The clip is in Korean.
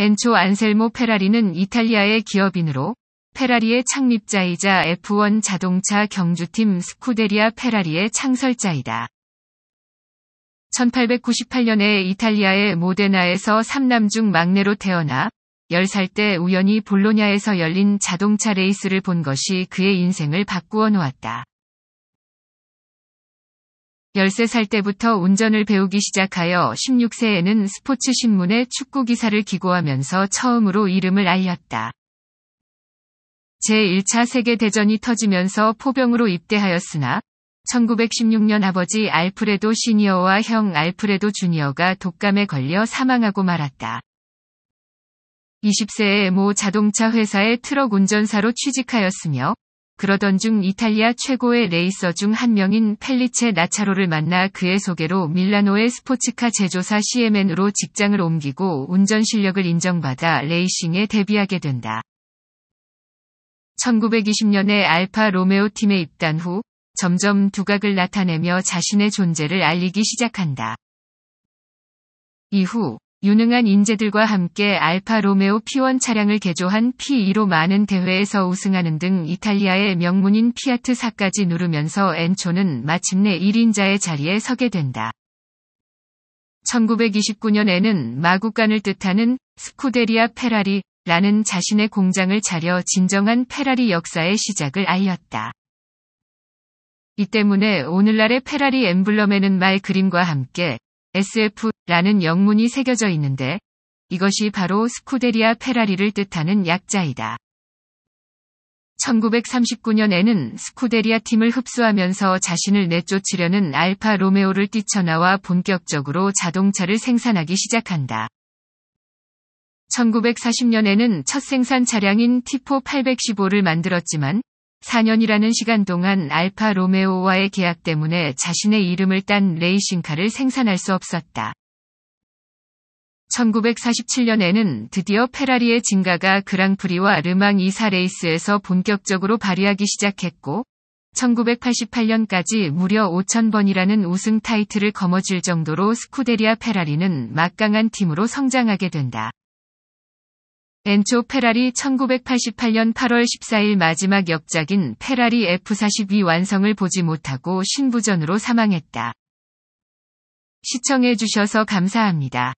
엔초 안셀모 페라리는 이탈리아의 기업인으로 페라리의 창립자이자 F1 자동차 경주팀 스쿠데리아 페라리의 창설자이다. 1898년에 이탈리아의 모데나에서 3남 중 막내로 태어나 10살 때 우연히 볼로냐에서 열린 자동차 레이스를 본 것이 그의 인생을 바꾸어 놓았다. 13살 때부터 운전을 배우기 시작하여 16세에는 스포츠 신문에 축구 기사를 기고하면서 처음으로 이름을 알렸다. 제1차 세계대전이 터지면서 포병으로 입대하였으나 1916년 아버지 알프레도 시니어와 형 알프레도 주니어가 독감에 걸려 사망하고 말았다. 20세에 모 자동차 회사의 트럭 운전사로 취직하였으며 그러던 중 이탈리아 최고의 레이서 중 한 명인 펠리체 나차로를 만나 그의 소개로 밀라노의 스포츠카 제조사 CMN으로 직장을 옮기고 운전 실력을 인정받아 레이싱에 데뷔하게 된다. 1920년에 알파 로메오 팀에 입단 후 점점 두각을 나타내며 자신의 존재를 알리기 시작한다. 이후 유능한 인재들과 함께 알파 로메오 P1 차량을 개조한 P2로 많은 대회에서 우승하는 등 이탈리아의 명문인 피아트사까지 누르면서 엔초는 마침내 1인자의 자리에 서게 된다. 1929년에는 마구간을 뜻하는 스쿠데리아 페라리라는 자신의 공장을 차려 진정한 페라리 역사의 시작을 알렸다. 이 때문에 오늘날의 페라리 엠블럼에는 말 그림과 함께 SF 라는 영문이 새겨져 있는데 이것이 바로 스쿠데리아 페라리를 뜻하는 약자이다. 1939년에는 스쿠데리아 팀을 흡수하면서 자신을 내쫓으려는 알파 로메오를 뛰쳐나와 본격적으로 자동차를 생산하기 시작한다. 1940년에는 첫 생산 차량인 티포 815를 만들었지만 4년이라는 시간 동안 알파 로메오와의 계약 때문에 자신의 이름을 딴 레이싱카를 생산할 수 없었다. 1947년에는 드디어 페라리의 진가가 그랑프리와 르망 이사 레이스에서 본격적으로 발휘하기 시작했고, 1988년까지 무려 5,000번이라는 우승 타이틀을 거머쥘 정도로 스쿠데리아 페라리는 막강한 팀으로 성장하게 된다. 엔초 페라리 1988년 8월 14일 마지막 역작인 페라리 F42 완성을 보지 못하고 신부전으로 사망했다. 시청해주셔서 감사합니다.